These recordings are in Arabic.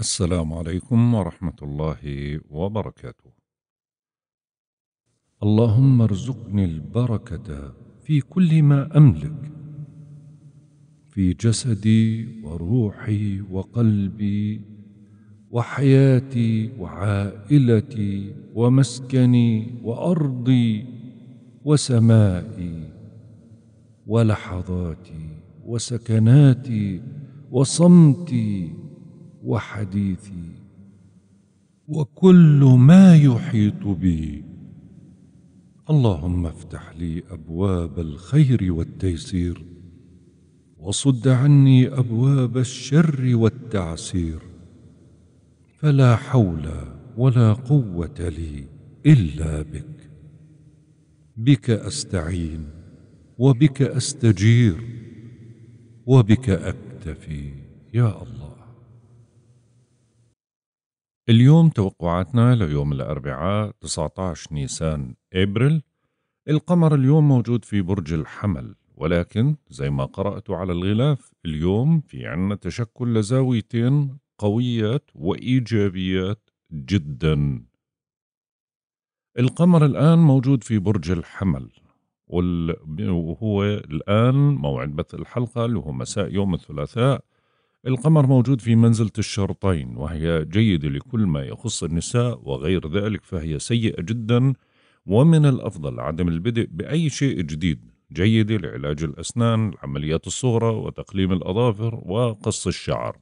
السلام عليكم ورحمة الله وبركاته. اللهم ارزقني البركة في كل ما أملك، في جسدي وروحي وقلبي وحياتي وعائلتي ومسكني وأرضي وسمائي ولحظاتي وسكناتي وصمتي وحديثي وكل ما يحيط بي اللهم افتح لي ابواب الخير والتيسير وصد عني ابواب الشر والتعسير فلا حول ولا قوه لي الا بك بك استعين وبك استجير وبك اكتفي يا الله اليوم توقعاتنا ليوم الأربعاء 19 نيسان أبريل القمر اليوم موجود في برج الحمل ولكن زي ما قرأت على الغلاف اليوم في عنا تشكل لزاويتين قويات وإيجابيات جدا القمر الآن موجود في برج الحمل وهو الآن موعد بث الحلقة اللي هو مساء يوم الثلاثاء القمر موجود في منزلة الشرطين وهي جيدة لكل ما يخص النساء وغير ذلك فهي سيئة جدا ومن الأفضل عدم البدء بأي شيء جديد جيدة لعلاج الأسنان العمليات الصغرى وتقليم الأظافر وقص الشعر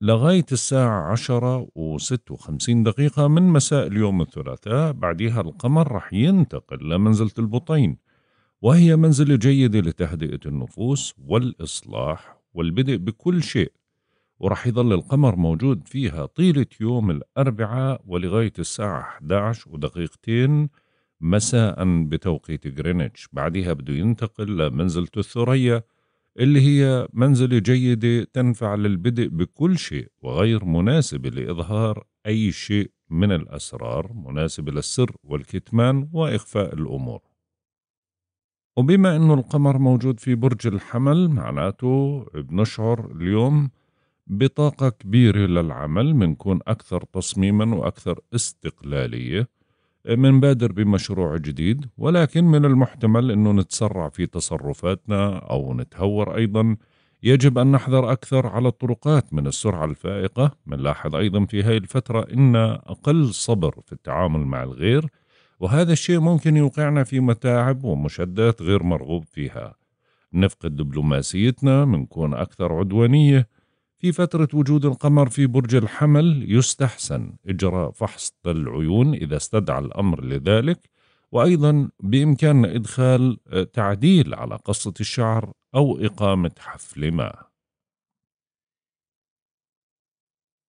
لغاية الساعة عشرة وست وخمسين دقيقة من مساء اليوم الثلاثاء بعدها القمر رح ينتقل لمنزلة البطين وهي منزلة جيدة لتهدئة النفوس والإصلاح والبدء بكل شيء ورح يظل القمر موجود فيها طيلة يوم الأربعاء ولغاية الساعة 11 ودقيقتين مساء بتوقيت غرينتش بعدها بده ينتقل لمنزلة الثريا اللي هي منزلة جيدة تنفع للبدء بكل شيء وغير مناسبة لإظهار أي شيء من الأسرار مناسبة للسر والكتمان وإخفاء الأمور وبما أنه القمر موجود في برج الحمل معناته بنشعر اليوم بطاقة كبيرة للعمل بنكون أكثر تصميما وأكثر استقلالية آه، منبادر بمشروع جديد ولكن من المحتمل أنه نتسرع في تصرفاتنا أو نتهور أيضا يجب أن نحذر أكثر على الطرقات من السرعة الفائقة منلاحظ أيضا في هذه الفترة إن أقل صبر في التعامل مع الغير وهذا الشيء ممكن يوقعنا في متاعب ومشدات غير مرغوب فيها نفقد دبلوماسيتنا منكون أكثر عدوانية في فترة وجود القمر في برج الحمل يستحسن إجراء فحص العيون إذا استدعى الأمر لذلك وأيضا بإمكاننا إدخال آه، تعديل على قصة الشعر أو إقامة حفل ما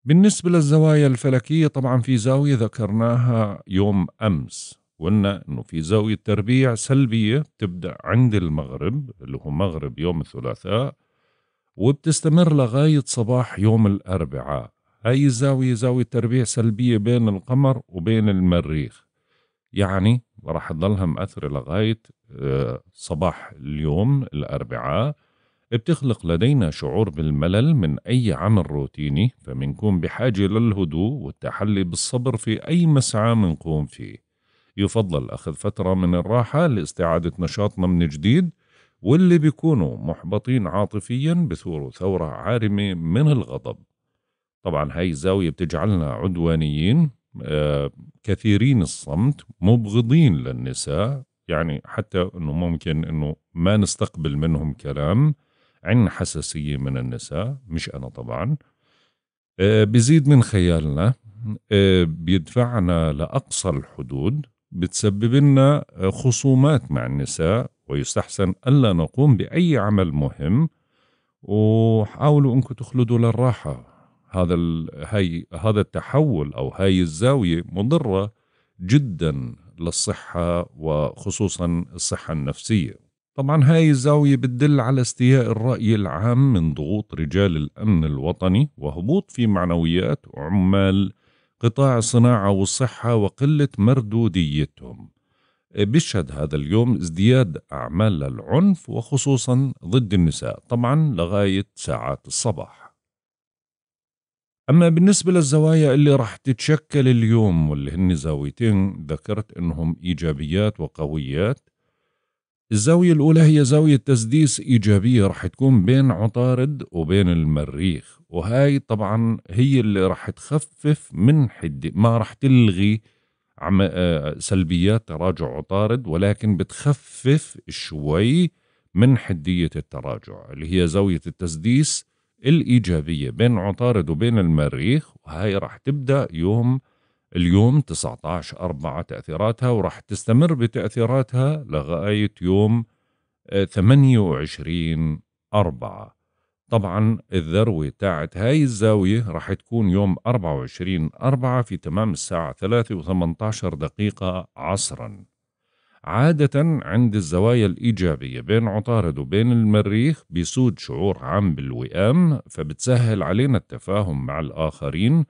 بالنسبة للزوايا الفلكية طبعا في زاوية ذكرناها يوم أمس قلنا انه في زاويه تربيع سلبيه بتبدا عند المغرب اللي هو مغرب يوم الثلاثاء وبتستمر لغايه صباح يوم الاربعاء هاي الزاويه زاويه تربيع سلبيه بين القمر وبين المريخ يعني راح تضلها مأثرة لغاية آه، صباح اليوم الأربعاء بتخلق لدينا شعور بالملل من أي عمل روتيني فمنكون بحاجة للهدوء والتحلي بالصبر في أي مسعى منقوم فيه يفضل أخذ فترة من الراحة لاستعادة نشاطنا من جديد واللي بيكونوا محبطين عاطفيا بثوروا ثورة عارمة من الغضب طبعا هاي الزاوية بتجعلنا عدوانيين آه كثيرين الصمت مبغضين للنساء يعني حتى انه ممكن انه ما نستقبل منهم كلام عن حساسية من النساء مش أنا طبعا آه بيزيد من خيالنا آه بيدفعنا لأقصى الحدود بتسبب لنا خصومات مع النساء ويستحسن ألا نقوم بأي عمل مهم وحاولوا أنكم تخلدوا للراحة هذا هاي هذا التحول أو هاي الزاوية مضرة جدا للصحة وخصوصا الصحة النفسية طبعا هاي الزاوية بتدل على استياء الرأي العام من ضغوط رجال الأمن الوطني وهبوط في معنويات عمال قطاع الصناعة والصحة وقلة مردوديتهم بيشهد هذا اليوم ازدياد أعمال العنف وخصوصا ضد النساء طبعا لغاية ساعات الصباح أما بالنسبة للزوايا اللي راح تتشكل اليوم واللي هن زاويتين ذكرت إنهم إيجابيات وقويات الزاوية الأولى هي زاوية تسديس إيجابية رح تكون بين عطارد وبين المريخ وهاي طبعا هي اللي رح تخفف من حدة ما رح تلغي عم آه، سلبيات تراجع عطارد ولكن بتخفف شوي من حدية التراجع اللي هي زاوية التسديس الإيجابية بين عطارد وبين المريخ وهاي رح تبدأ يوم اليوم 19 أربعة تأثيراتها وراح تستمر بتأثيراتها لغاية يوم 28 آه، أربعة طبعا الذروة تاعت هاي الزاوية راح تكون يوم 24 4 في تمام الساعة 3 و18 دقيقة عصرا عادة عند الزوايا الإيجابية بين عطارد وبين المريخ بيسود شعور عام بالوئام فبتسهل علينا التفاهم مع الآخرين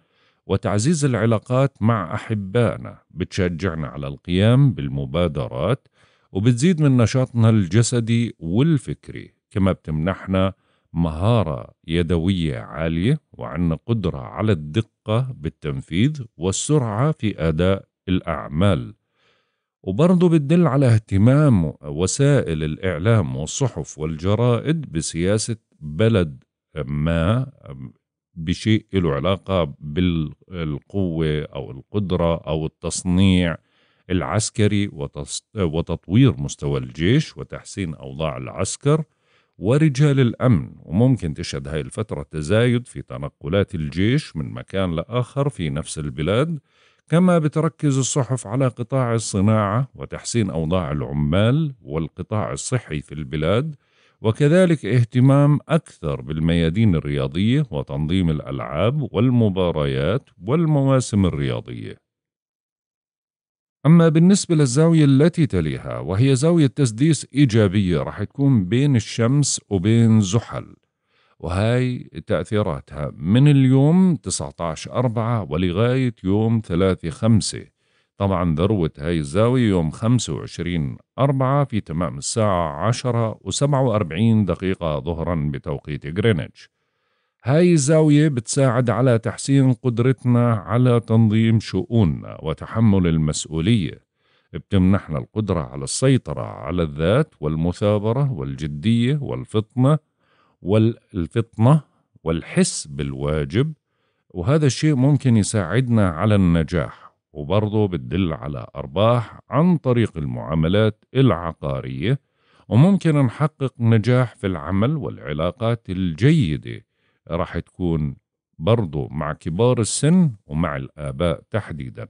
وتعزيز العلاقات مع أحبائنا بتشجعنا على القيام بالمبادرات وبتزيد من نشاطنا الجسدي والفكري كما بتمنحنا مهارة يدوية عالية وعندنا قدرة على الدقة بالتنفيذ والسرعة في أداء الأعمال وبرضه بتدل على اهتمام وسائل الإعلام والصحف والجرائد بسياسة بلد ما بشيء له علاقه بالقوه او القدره او التصنيع العسكري وتطوير مستوى الجيش وتحسين اوضاع العسكر ورجال الامن وممكن تشهد هاي الفتره تزايد في تنقلات الجيش من مكان لاخر في نفس البلاد كما بتركز الصحف على قطاع الصناعه وتحسين اوضاع العمال والقطاع الصحي في البلاد وكذلك اهتمام أكثر بالميادين الرياضية وتنظيم الألعاب والمباريات والمواسم الرياضية. أما بالنسبة للزاوية التي تليها وهي زاوية تسديس إيجابية رح تكون بين الشمس وبين زحل وهاي تأثيراتها من اليوم 19 أربعة ولغاية يوم 3 خمسة طبعا ذروة هاي الزاوية يوم 25 أربعة في تمام الساعة 10 و47 دقيقة ظهرا بتوقيت غرينتش هاي الزاوية بتساعد على تحسين قدرتنا على تنظيم شؤوننا وتحمل المسؤولية بتمنحنا القدرة على السيطرة على الذات والمثابرة والجدية والفطنة والفطنة والحس بالواجب وهذا الشيء ممكن يساعدنا على النجاح وبرضه بتدل على أرباح عن طريق المعاملات العقارية وممكن نحقق نجاح في العمل والعلاقات الجيدة راح تكون برضه مع كبار السن ومع الآباء تحديدا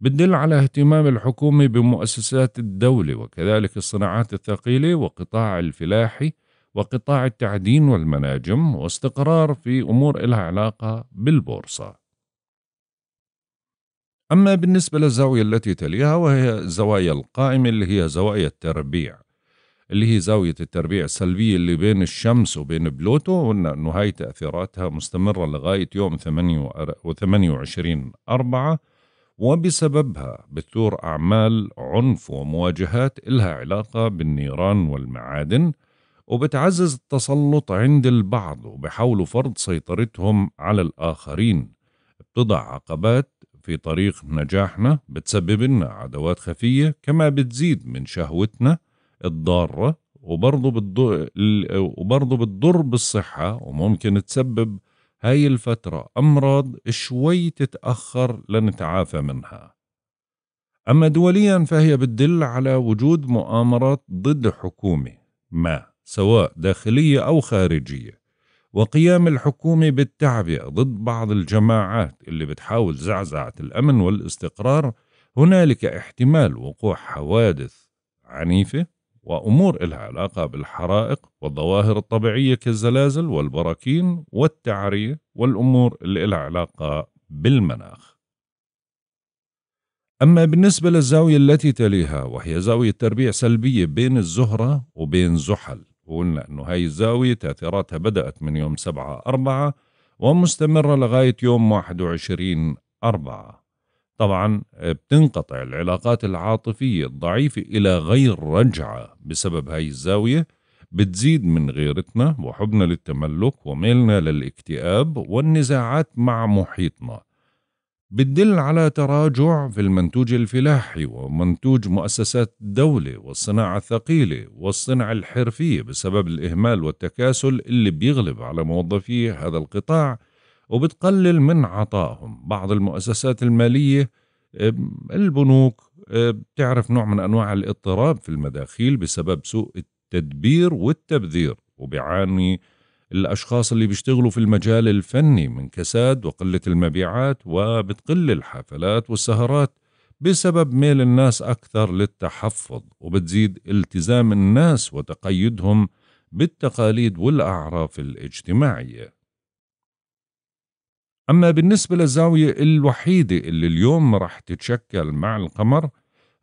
بتدل على اهتمام الحكومة بمؤسسات الدولة وكذلك الصناعات الثقيلة وقطاع الفلاحي وقطاع التعدين والمناجم واستقرار في أمور إلها علاقة بالبورصة أما بالنسبة للزاوية التي تليها وهي زوايا القائمة اللي هي زوايا التربيع اللي هي زاوية التربيع السلبية اللي بين الشمس وبين بلوتو وأنه هاي تأثيراتها مستمرة لغاية يوم 28 أربعة وبسببها بتثور أعمال عنف ومواجهات إلها علاقة بالنيران والمعادن وبتعزز التسلط عند البعض وبحاولوا فرض سيطرتهم على الآخرين بتضع عقبات في طريق نجاحنا بتسبب لنا عدوات خفية كما بتزيد من شهوتنا الضارة وبرضه بتضر وبرضه بتضر بالصحة وممكن تسبب هاي الفترة أمراض شوي تتأخر لنتعافى منها أما دوليا فهي بتدل على وجود مؤامرات ضد حكومة ما سواء داخلية أو خارجية وقيام الحكومة بالتعبئة ضد بعض الجماعات اللي بتحاول زعزعة الأمن والاستقرار هنالك احتمال وقوع حوادث عنيفة وأمور إلها علاقة بالحرائق والظواهر الطبيعية كالزلازل والبراكين والتعرية والأمور اللي إلها علاقة بالمناخ أما بالنسبة للزاوية التي تليها وهي زاوية تربيع سلبية بين الزهرة وبين زحل وقلنا أنه هاي الزاوية تأثيراتها بدأت من يوم 7 4 ومستمرة لغاية يوم 21 4 طبعا آه، بتنقطع العلاقات العاطفية الضعيفة إلى غير رجعة بسبب هاي الزاوية بتزيد من غيرتنا وحبنا للتملك وميلنا للاكتئاب والنزاعات مع محيطنا بتدل على تراجع في المنتوج الفلاحي ومنتوج مؤسسات الدولة والصناعة الثقيلة والصناعة الحرفية بسبب الإهمال والتكاسل اللي بيغلب على موظفي هذا القطاع وبتقلل من عطائهم بعض المؤسسات المالية البنوك بتعرف نوع من أنواع الاضطراب في المداخيل بسبب سوء التدبير والتبذير وبيعاني الأشخاص اللي بيشتغلوا في المجال الفني من كساد وقلة المبيعات وبتقل الحفلات والسهرات بسبب ميل الناس أكثر للتحفظ وبتزيد التزام الناس وتقيدهم بالتقاليد والأعراف الاجتماعية أما بالنسبة للزاوية الوحيدة اللي اليوم رح تتشكل مع القمر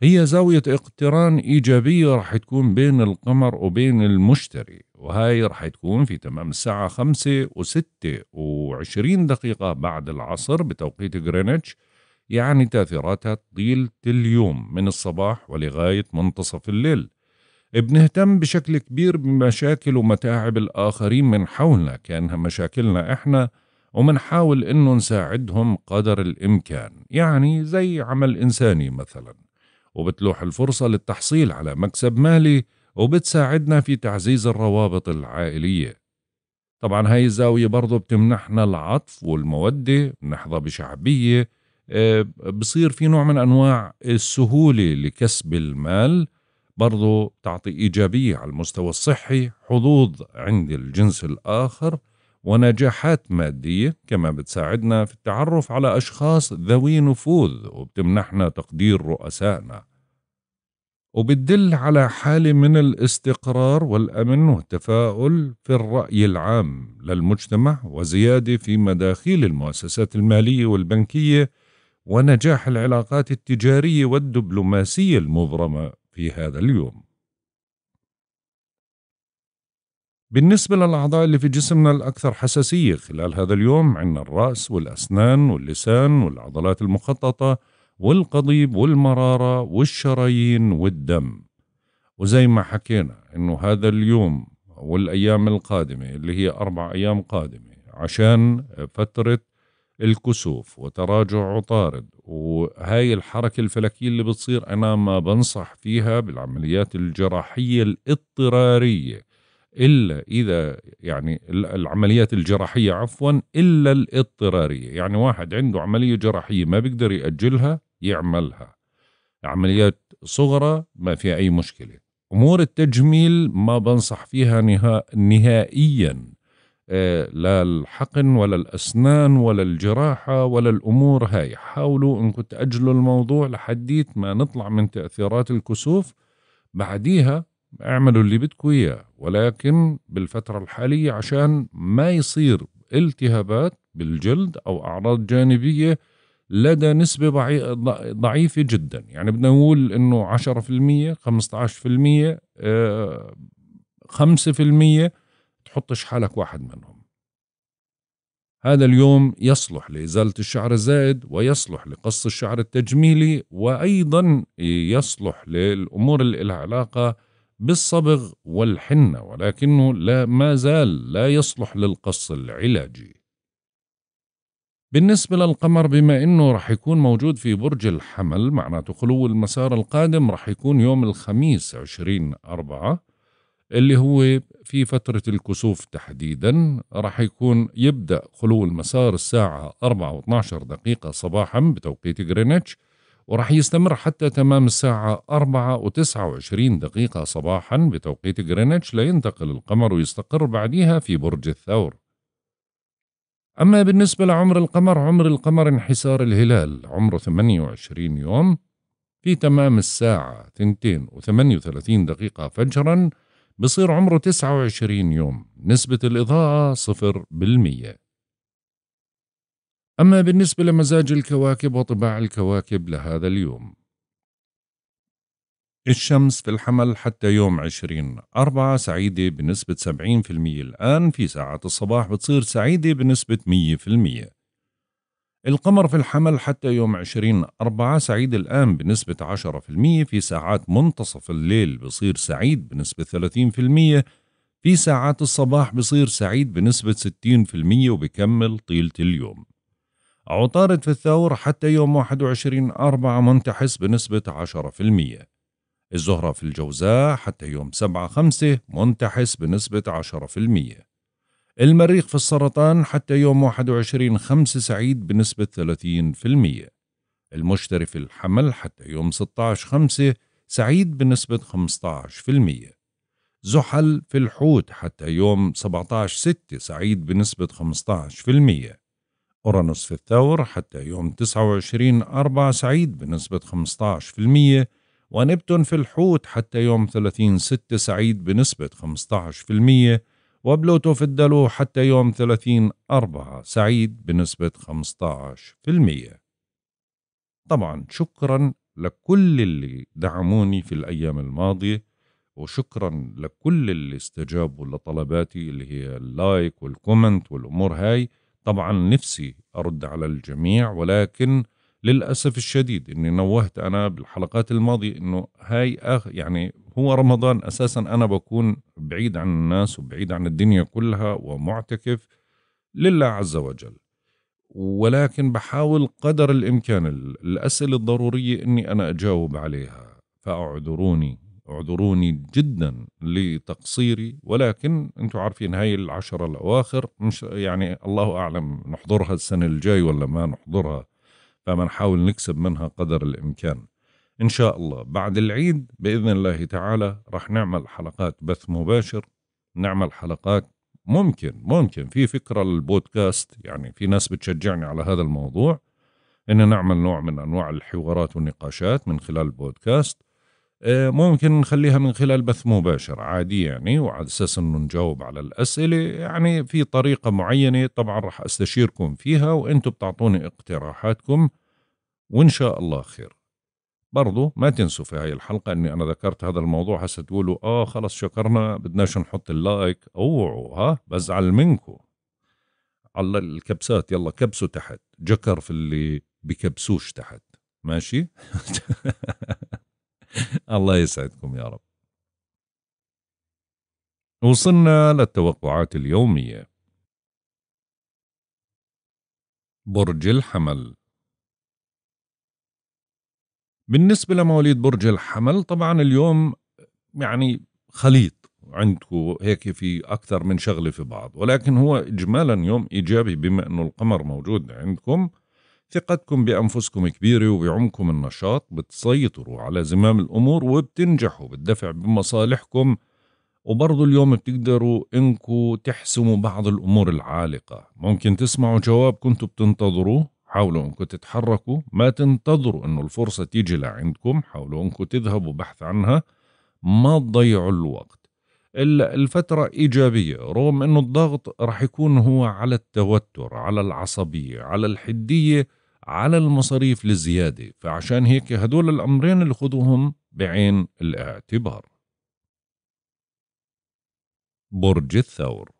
هي زاوية اقتران إيجابية رح تكون بين القمر وبين المشتري وهي رح تكون في تمام الساعة خمسة وستة وعشرين دقيقة بعد العصر بتوقيت غرينتش يعني تأثيراتها طيلة اليوم من الصباح ولغاية منتصف الليل بنهتم بشكل كبير بمشاكل ومتاعب الآخرين من حولنا كأنها مشاكلنا إحنا ومنحاول إنه نساعدهم قدر الإمكان يعني زي عمل إنساني مثلا وبتلوح الفرصة للتحصيل على مكسب مالي وبتساعدنا في تعزيز الروابط العائلية طبعا هاي الزاوية برضو بتمنحنا العطف والمودة بنحظى بشعبية آه، بصير في نوع من أنواع السهولة لكسب المال برضو تعطي إيجابية على المستوى الصحي حظوظ عند الجنس الآخر ونجاحات مادية كما بتساعدنا في التعرف على أشخاص ذوي نفوذ وبتمنحنا تقدير رؤسائنا وبتدل على حالة من الاستقرار والأمن والتفاؤل في الرأي العام للمجتمع وزيادة في مداخيل المؤسسات المالية والبنكية ونجاح العلاقات التجارية والدبلوماسية المبرمة في هذا اليوم. بالنسبة للأعضاء اللي في جسمنا الأكثر حساسية خلال هذا اليوم عندنا الرأس والأسنان واللسان والعضلات المخططة والقضيب والمرارة والشرايين والدم وزي ما حكينا انه هذا اليوم والايام القادمة اللي هي اربع ايام قادمة عشان فترة الكسوف وتراجع عطارد وهاي الحركة الفلكية اللي بتصير أنا ما بنصح فيها بالعمليات الجراحية الاضطرارية إلا إذا يعني العمليات الجراحية عفوا إلا الاضطرارية يعني واحد عنده عملية جراحية ما بيقدر يأجلها يعملها عمليات صغرى ما فيها أي مشكلة أمور التجميل ما بنصح فيها نها... نهائيا آه لا الحقن ولا الأسنان ولا الجراحة ولا الأمور هاي حاولوا إنكم تأجلوا الموضوع لحديت ما نطلع من تأثيرات الكسوف بعديها اعملوا اللي بدكم اياه ولكن بالفتره الحاليه عشان ما يصير التهابات بالجلد او اعراض جانبيه لدى نسبة ضعيفة جدا يعني بدنا نقول انه 10% 15% آه 5% تحطش حالك واحد منهم هذا اليوم يصلح لإزالة الشعر الزائد ويصلح لقص الشعر التجميلي وأيضا يصلح للأمور اللي لها علاقة بالصبغ والحنة ولكنه لا ما زال لا يصلح للقص العلاجي بالنسبة للقمر بما أنه رح يكون موجود في برج الحمل معناته خلو المسار القادم رح يكون يوم الخميس 20 أربعة اللي هو في فترة الكسوف تحديدا رح يكون يبدأ خلو المسار الساعة 4 و12 دقيقة صباحا بتوقيت غرينتش وراح يستمر حتى تمام الساعة 4 و 29 دقيقة صباحا بتوقيت غرينتش لينتقل القمر ويستقر بعدها في برج الثور أما بالنسبة لعمر القمر عمر القمر انحسار الهلال عمره 28 يوم في تمام الساعة 2 و 38 دقيقة فجرا بصير عمره 29 يوم نسبة الإضاءة 0% أما بالنسبة لمزاج الكواكب وطباع الكواكب لهذا اليوم الشمس في الحمل حتى يوم عشرين أربعة سعيدة بنسبة سبعين في المية الآن في ساعات الصباح بتصير سعيدة بنسبة مية في المية القمر في الحمل حتى يوم عشرين أربعة سعيد الآن بنسبة عشرة في المية في ساعات منتصف الليل بصير سعيد بنسبة ثلاثين في المية في ساعات الصباح بصير سعيد بنسبة ستين في المية وبكمل طيلة اليوم عطارد في الثور حتى يوم 21 أربعة منتحس بنسبة 10% الزهرة في الجوزاء حتى يوم 7 5 منتحس بنسبة 10% المريخ في السرطان حتى يوم 21 5 سعيد بنسبة 30% المشتري في الحمل حتى يوم 16 5 سعيد بنسبة 15% زحل في الحوت حتى يوم 17 6 سعيد بنسبة 15% أورانوس في الثور حتى يوم 29 أربعة سعيد بنسبة 15% ونبتون في الحوت حتى يوم 30 6 سعيد بنسبة 15% وبلوتو في الدلو حتى يوم 30 أربعة سعيد بنسبة 15% طبعا شكرا لكل اللي دعموني في الأيام الماضية وشكرا لكل اللي استجابوا لطلباتي اللي هي اللايك والكومنت والأمور هاي طبعا نفسي أرد على الجميع ولكن للأسف الشديد إني نوهت أنا بالحلقات الماضية إنه هاي آخ يعني هو رمضان أساسا أنا بكون بعيد عن الناس وبعيد عن الدنيا كلها ومعتكف لله عز وجل ولكن بحاول قدر الإمكان الأسئلة الضرورية إني أنا أجاوب عليها فأعذروني اعذروني جدا لتقصيري ولكن انتم عارفين هاي العشرة الأواخر مش يعني الله أعلم نحضرها السنة الجاي ولا ما نحضرها فما نحاول نكسب منها قدر الإمكان إن شاء الله بعد العيد بإذن الله تعالى رح نعمل حلقات بث مباشر نعمل حلقات ممكن ممكن في فكرة للبودكاست يعني في ناس بتشجعني على هذا الموضوع إن نعمل نوع من أنواع الحوارات والنقاشات من خلال البودكاست آه، ممكن نخليها من خلال بث مباشر عادي يعني وعلى اساس انه نجاوب على الاسئله يعني في طريقه معينه طبعا رح استشيركم فيها وانتم بتعطوني اقتراحاتكم وان شاء الله خير برضو ما تنسوا في هاي الحلقة أني أنا ذكرت هذا الموضوع هسا تقولوا آه خلص شكرنا بدناش نحط اللايك أوعوا ها بزعل منكم على الكبسات يلا كبسوا تحت جكر في اللي بكبسوش تحت ماشي الله يسعدكم يا رب وصلنا للتوقعات اليومية برج الحمل بالنسبة لمواليد برج الحمل طبعا اليوم يعني خليط عندك هيك في أكثر من شغلة في بعض ولكن هو إجمالا يوم إيجابي بما أنه القمر موجود عندكم ثقتكم بأنفسكم كبيرة وبعمكم النشاط بتسيطروا على زمام الأمور وبتنجحوا بالدفع بمصالحكم وبرضو اليوم بتقدروا انكم تحسموا بعض الأمور العالقة ممكن تسمعوا جواب كنتوا بتنتظروه حاولوا انكم تتحركوا ما تنتظروا انه الفرصة تيجي لعندكم حاولوا انكم تذهبوا بحث عنها ما تضيعوا الوقت الفترة إيجابية رغم أنه الضغط رح يكون هو على التوتر على العصبية على الحدية على المصاريف للزيادة فعشان هيك هدول الأمرين اللي خذوهم بعين الاعتبار برج الثور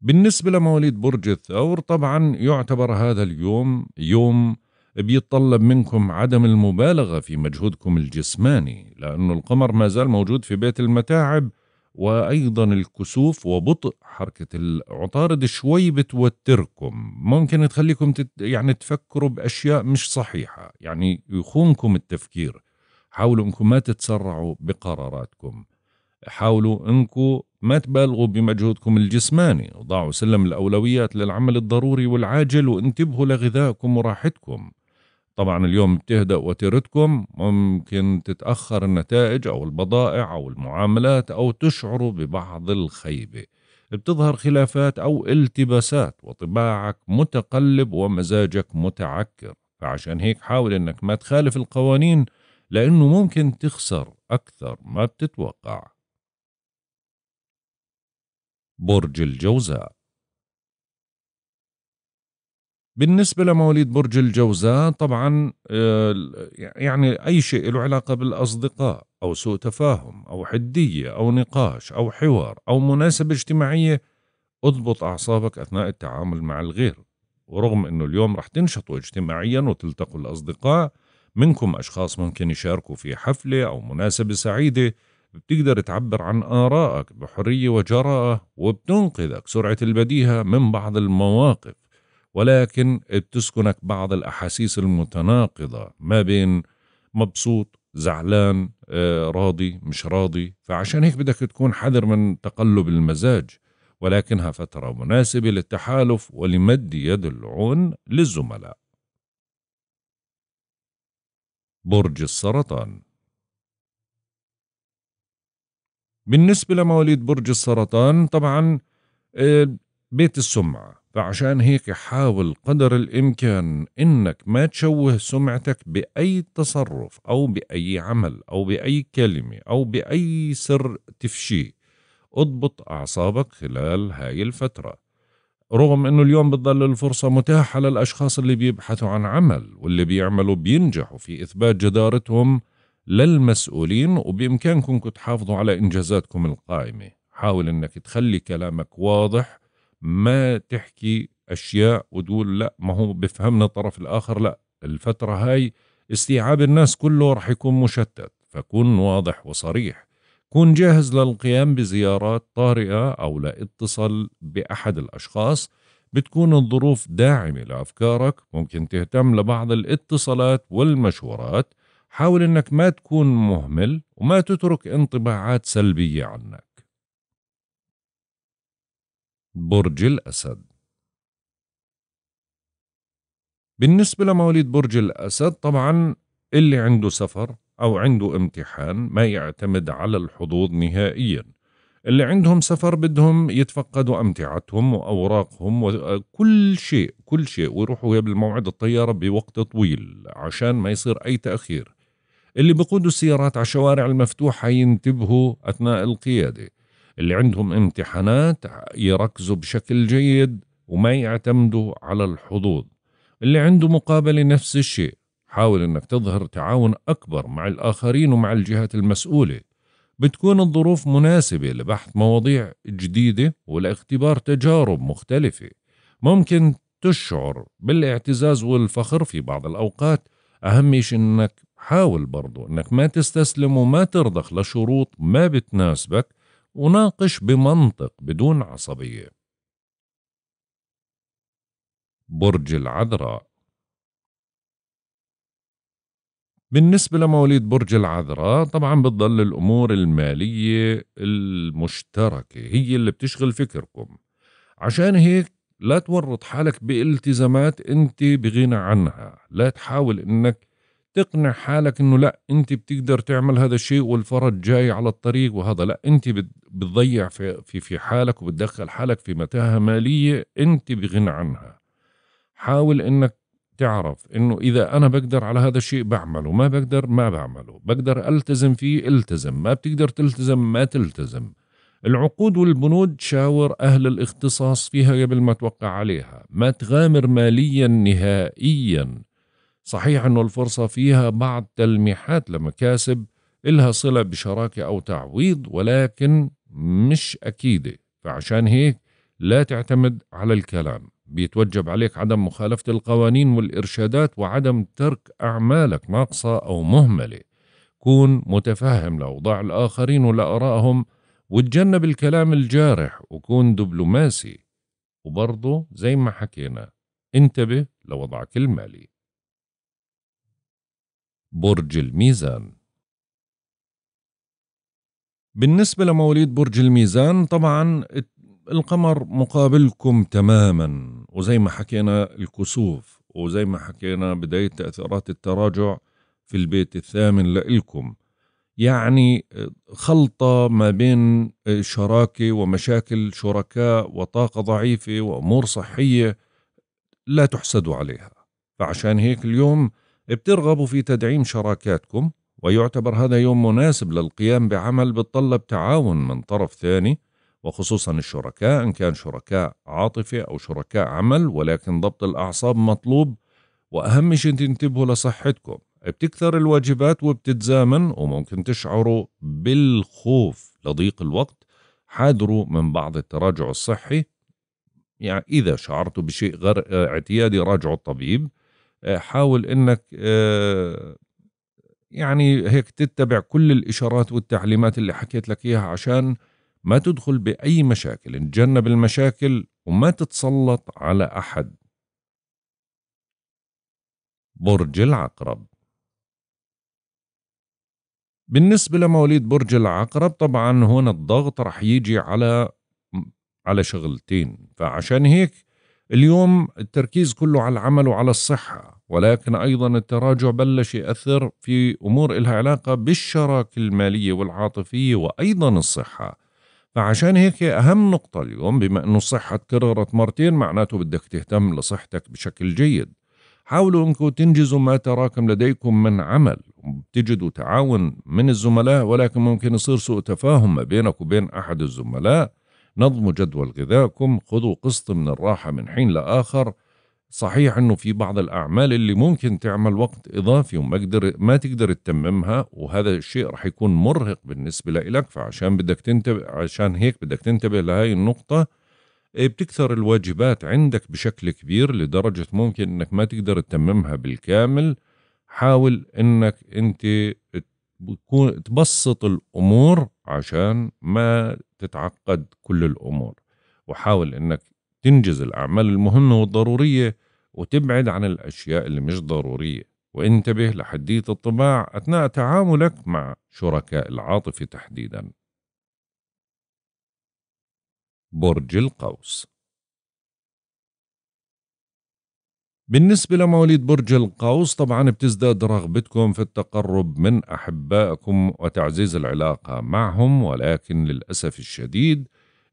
بالنسبة لمواليد برج الثور طبعا يعتبر هذا اليوم يوم بيتطلب منكم عدم المبالغة في مجهودكم الجسماني لأنه القمر ما زال موجود في بيت المتاعب وايضا الكسوف وبطء حركه العطارد شوي بتوتركم ممكن تخليكم تت يعني تفكروا باشياء مش صحيحه يعني يخونكم التفكير حاولوا انكم ما تتسرعوا بقراراتكم حاولوا انكم ما تبالغوا بمجهودكم الجسماني ضعوا سلم الاولويات للعمل الضروري والعاجل وانتبهوا لغذائكم وراحتكم طبعا اليوم بتهدأ وتيرتكم ممكن تتأخر النتائج أو البضائع أو المعاملات أو تشعروا ببعض الخيبة بتظهر خلافات أو التباسات وطباعك متقلب ومزاجك متعكر فعشان هيك حاول أنك ما تخالف القوانين لأنه ممكن تخسر أكثر ما بتتوقع برج الجوزاء بالنسبة لمواليد برج الجوزاء طبعا آه، يعني أي شيء له علاقة بالأصدقاء أو سوء تفاهم أو حدية أو نقاش أو حوار أو مناسبة اجتماعية اضبط أعصابك أثناء التعامل مع الغير ورغم أنه اليوم رح تنشطوا اجتماعيا وتلتقوا الأصدقاء منكم أشخاص ممكن يشاركوا في حفلة أو مناسبة سعيدة بتقدر تعبر عن آرائك بحرية وجراءة وبتنقذك سرعة البديهة من بعض المواقف ولكن بتسكنك بعض الأحاسيس المتناقضة ما بين مبسوط زعلان آه، راضي مش راضي فعشان هيك بدك تكون حذر من تقلب المزاج ولكنها فترة مناسبة للتحالف ولمد يد العون للزملاء برج السرطان بالنسبة لمواليد برج السرطان طبعا آه، بيت السمعة فعشان هيك حاول قدر الإمكان إنك ما تشوه سمعتك بأي تصرف أو بأي عمل أو بأي كلمة أو بأي سر تفشيه اضبط أعصابك خلال هاي الفترة رغم أنه اليوم بتظل الفرصة متاحة للأشخاص اللي بيبحثوا عن عمل واللي بيعملوا بينجحوا في إثبات جدارتهم للمسؤولين وبإمكانكم تحافظوا على إنجازاتكم القائمة حاول أنك تخلي كلامك واضح ما تحكي اشياء وتقول لا ما هو بفهمنا الطرف الاخر لا الفتره هاي استيعاب الناس كله راح يكون مشتت فكن واضح وصريح كن جاهز للقيام بزيارات طارئه او لاتصال باحد الاشخاص بتكون الظروف داعمه لافكارك ممكن تهتم لبعض الاتصالات والمشورات حاول انك ما تكون مهمل وما تترك انطباعات سلبيه عنك برج الأسد بالنسبة لمواليد برج الأسد طبعا اللي عنده سفر أو عنده امتحان ما يعتمد على الحظوظ نهائيا اللي عندهم سفر بدهم يتفقدوا أمتعتهم وأوراقهم وكل شيء كل شيء ويروحوا قبل موعد الطيارة بوقت طويل عشان ما يصير أي تأخير اللي بقودوا السيارات على الشوارع المفتوحة ينتبهوا أثناء القيادة اللي عندهم امتحانات يركزوا بشكل جيد وما يعتمدوا على الحظوظ اللي عنده مقابلة نفس الشيء حاول أنك تظهر تعاون أكبر مع الآخرين ومع الجهات المسؤولة بتكون الظروف مناسبة لبحث مواضيع جديدة ولاختبار تجارب مختلفة ممكن تشعر بالاعتزاز والفخر في بعض الأوقات أهم شيء أنك حاول برضو أنك ما تستسلم وما ترضخ لشروط ما بتناسبك وناقش بمنطق بدون عصبية برج العذراء بالنسبة لمواليد برج العذراء طبعا بتضل الأمور المالية المشتركة هي اللي بتشغل فكركم عشان هيك لا تورط حالك بالتزامات انت بغنى عنها لا تحاول انك تقنع حالك انه لا انت بتقدر تعمل هذا الشيء والفرج جاي على الطريق وهذا لا انت بتضيع في في في حالك وبتدخل حالك في متاهه ماليه انت بغنى عنها حاول انك تعرف انه اذا انا بقدر على هذا الشيء بعمله ما بقدر ما بعمله بقدر التزم فيه التزم ما بتقدر تلتزم ما تلتزم العقود والبنود شاور أهل الاختصاص فيها قبل ما توقع عليها ما تغامر ماليا نهائيا صحيح أن الفرصة فيها بعض تلميحات لمكاسب إلها صلة بشراكة أو تعويض ولكن مش أكيدة فعشان هيك لا تعتمد على الكلام بيتوجب عليك عدم مخالفة القوانين والإرشادات وعدم ترك أعمالك ناقصة أو مهملة كون متفهم لأوضاع الآخرين ولآرائهم وتجنب الكلام الجارح وكون دبلوماسي وبرضه زي ما حكينا انتبه لوضعك المالي برج الميزان بالنسبة لمواليد برج الميزان طبعا القمر مقابلكم تماما وزي ما حكينا الكسوف وزي ما حكينا بداية تأثيرات التراجع في البيت الثامن لإلكم يعني خلطة ما بين شراكة ومشاكل شركاء وطاقة ضعيفة وأمور صحية لا تحسدوا عليها فعشان هيك اليوم بترغبوا في تدعيم شراكاتكم ويعتبر هذا يوم مناسب للقيام بعمل بتطلب تعاون من طرف ثاني وخصوصا الشركاء إن كان شركاء عاطفة أو شركاء عمل ولكن ضبط الأعصاب مطلوب وأهم شيء تنتبهوا لصحتكم بتكثر الواجبات وبتتزامن وممكن تشعروا بالخوف لضيق الوقت حاذروا من بعض التراجع الصحي يعني إذا شعرتوا بشيء غير اعتيادي راجعوا الطبيب آه، حاول انك آه، يعني هيك تتبع كل الاشارات والتعليمات اللي حكيت لك اياها عشان ما تدخل باي مشاكل تجنب المشاكل وما تتسلط على احد برج العقرب بالنسبة لمواليد برج العقرب طبعا هون الضغط رح يجي على على شغلتين فعشان هيك اليوم التركيز كله على العمل وعلى الصحة ولكن أيضا التراجع بلش يأثر في أمور إلها علاقة بالشراكة المالية والعاطفية وأيضا الصحة فعشان هيك أهم نقطة اليوم بما أنه الصحة تكررت مرتين معناته بدك تهتم لصحتك بشكل جيد حاولوا أنكم تنجزوا ما تراكم لديكم من عمل تجدوا تعاون من الزملاء ولكن ممكن يصير سوء تفاهم ما بينك وبين أحد الزملاء نظموا جدول غذائكم خذوا قسط من الراحة من حين لآخر صحيح انه في بعض الاعمال اللي ممكن تعمل وقت اضافي وما قدر ما تقدر تتممها وهذا الشيء رح يكون مرهق بالنسبه لك فعشان بدك تنتبه عشان هيك بدك تنتبه لهي النقطه إيه، بتكثر الواجبات عندك بشكل كبير لدرجه ممكن انك ما تقدر تتممها بالكامل حاول انك انت تبسط الامور عشان ما تتعقد كل الامور وحاول انك تنجز الاعمال المهمه والضروريه وتبعد عن الاشياء اللي مش ضروريه وانتبه لحديه الطباع اثناء تعاملك مع شركاء العاطفه تحديدا برج القوس بالنسبة لمواليد برج القوس طبعا بتزداد رغبتكم في التقرب من أحبائكم وتعزيز العلاقة معهم ولكن للأسف الشديد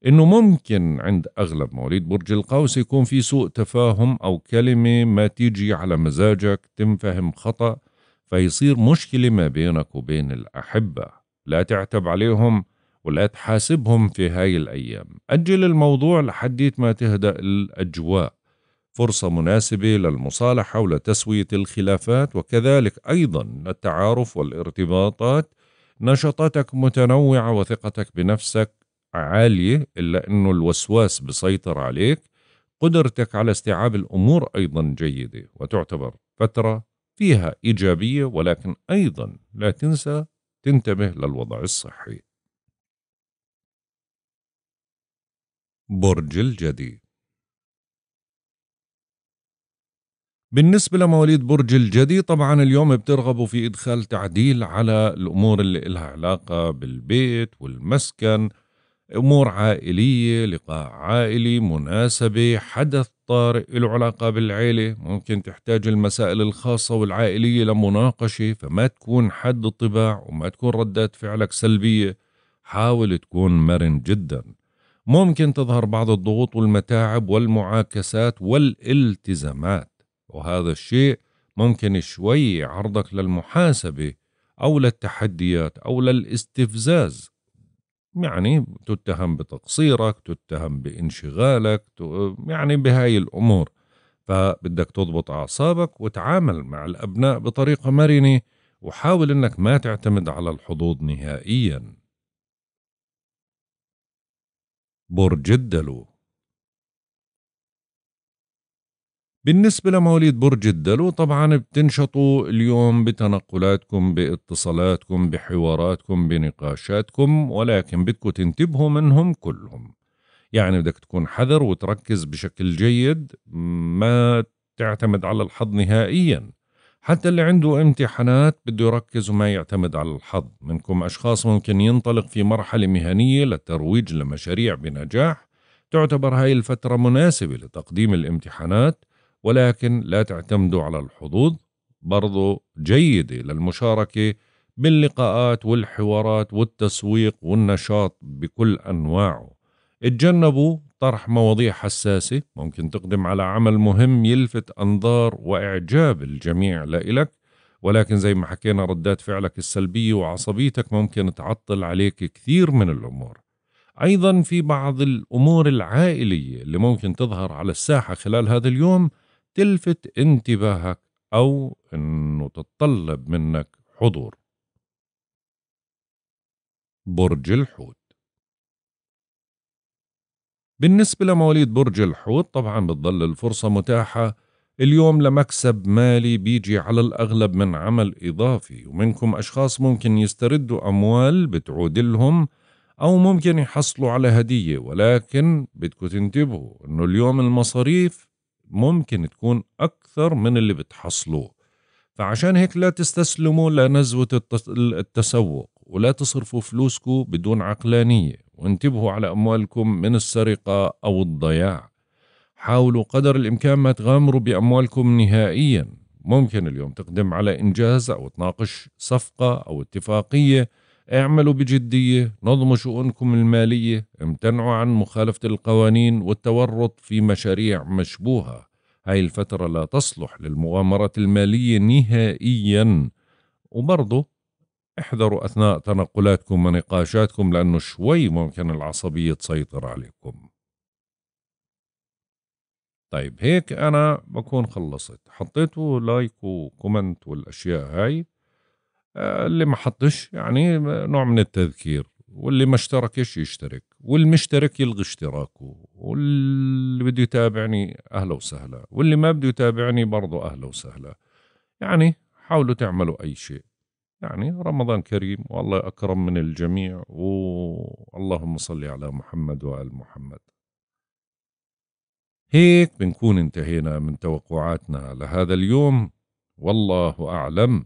أنه ممكن عند أغلب مواليد برج القوس يكون في سوء تفاهم أو كلمة ما تيجي على مزاجك تنفهم خطأ فيصير مشكلة ما بينك وبين الأحبة لا تعتب عليهم ولا تحاسبهم في هاي الأيام أجل الموضوع لحديت ما تهدأ الأجواء فرصة مناسبة للمصالحة حول تسوية الخلافات وكذلك أيضا التعارف والارتباطات نشاطاتك متنوعة وثقتك بنفسك عالية إلا أنه الوسواس بسيطر عليك قدرتك على استيعاب الأمور أيضا جيدة وتعتبر فترة فيها إيجابية ولكن أيضا لا تنسى تنتبه للوضع الصحي برج الجدي بالنسبة لمواليد برج الجدي طبعا اليوم بترغبوا في إدخال تعديل على الأمور اللي إلها علاقة بالبيت والمسكن أمور عائلية لقاء عائلي مناسبة حدث طارئ له علاقة بالعيلة ممكن تحتاج المسائل الخاصة والعائلية لمناقشة فما تكون حد الطباع وما تكون ردات فعلك سلبية حاول تكون مرن جدا ممكن تظهر بعض الضغوط والمتاعب والمعاكسات والالتزامات وهذا الشيء ممكن شوي يعرضك للمحاسبة أو للتحديات أو للاستفزاز يعني تتهم بتقصيرك تتهم بانشغالك يعني بهاي الأمور فبدك تضبط أعصابك وتعامل مع الأبناء بطريقة مرنة وحاول أنك ما تعتمد على الحظوظ نهائياً برج الدلو بالنسبة لمواليد برج الدلو طبعا بتنشطوا اليوم بتنقلاتكم باتصالاتكم بحواراتكم بنقاشاتكم ولكن بدكم تنتبهوا منهم كلهم يعني بدك تكون حذر وتركز بشكل جيد ما تعتمد على الحظ نهائيا حتى اللي عنده امتحانات بده يركز وما يعتمد على الحظ منكم أشخاص ممكن ينطلق في مرحلة مهنية للترويج لمشاريع بنجاح تعتبر هاي الفترة مناسبة لتقديم الامتحانات ولكن لا تعتمدوا على الحظوظ برضو جيدة للمشاركة باللقاءات والحوارات والتسويق والنشاط بكل أنواعه اتجنبوا طرح مواضيع حساسة ممكن تقدم على عمل مهم يلفت أنظار وإعجاب الجميع لإلك ولكن زي ما حكينا ردات فعلك السلبية وعصبيتك ممكن تعطل عليك كثير من الأمور أيضا في بعض الأمور العائلية اللي ممكن تظهر على الساحة خلال هذا اليوم تلفت انتباهك أو إنه تتطلب منك حضور برج الحوت بالنسبة لمواليد برج الحوت طبعا بتضل الفرصة متاحة اليوم لمكسب مالي بيجي على الأغلب من عمل إضافي ومنكم أشخاص ممكن يستردوا أموال بتعود لهم أو ممكن يحصلوا على هدية ولكن بدكم تنتبهوا إنه اليوم المصاريف ممكن تكون أكثر من اللي بتحصلوه فعشان هيك لا تستسلموا لنزوة التسوق ولا تصرفوا فلوسكم بدون عقلانية وانتبهوا على أموالكم من السرقة أو الضياع حاولوا قدر الإمكان ما تغامروا بأموالكم نهائيا ممكن اليوم تقدم على إنجاز أو تناقش صفقة أو اتفاقية اعملوا بجدية نظموا شؤونكم المالية امتنعوا عن مخالفة القوانين والتورط في مشاريع مشبوهة هاي الفترة لا تصلح للمغامرات المالية نهائيا وبرضه احذروا أثناء تنقلاتكم ونقاشاتكم لأنه شوي ممكن العصبية تسيطر عليكم طيب هيك أنا بكون خلصت حطيتوا لايك وكومنت والأشياء هاي اللي ما حطش يعني نوع من التذكير واللي ما اشتركش يشترك والمشترك يلغي اشتراكه واللي بده يتابعني أهلا وسهلا واللي ما بده يتابعني برضه أهلا وسهلا يعني حاولوا تعملوا أي شيء يعني رمضان كريم والله أكرم من الجميع واللهم صل على محمد وآل محمد هيك بنكون انتهينا من توقعاتنا لهذا اليوم والله أعلم